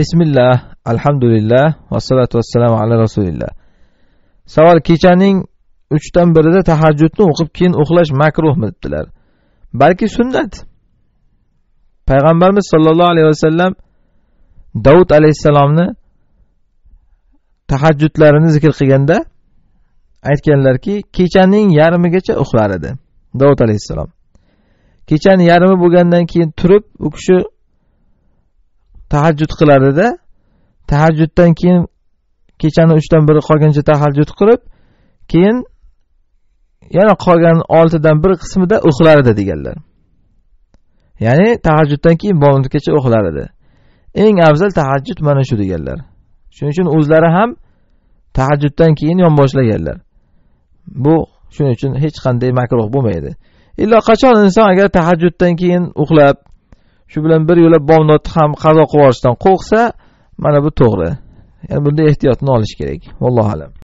bismillah alhamdulillah vassalatu vassalamu ala rasulillah savol kechaning uchdan birida tahajjudni o'qib keyin uxlash makruhmi debdilar balki sunnat payg'ambarimiz sollallohu alayhi vasallam davud alayhissalomni tahajjudlarini zikr qilganda aytganlarki kechaning yarmigacha uxlar edi davud alayhissalom kechani yarmi bo'lgandan keyin turib u kishi tahajjud qiladida tahajjuddan keyin kechani uchdan biri qolgancha tahajjud qilib keyin yana qolgan oltidan bir qismida uxlar edi deganlar ya'ni tahajjuddan keyin bomdgacha uxlar edi eng afzal tahajjud mana shu deganlar shuning uchun o'zlari ham tahajjuddan keyin yonboshlaganlar bu shuning uchun hech qanday makruh bo'lmaydi illo qachon inson agar tahajjuddan keyin uxlab shu bilan bir yo'la bomdodni ham qazo qilib yuborishdan qo'rqsa mana bu to'g'ri ya'ni bunda ehtiyotni olish kerak vallohu alam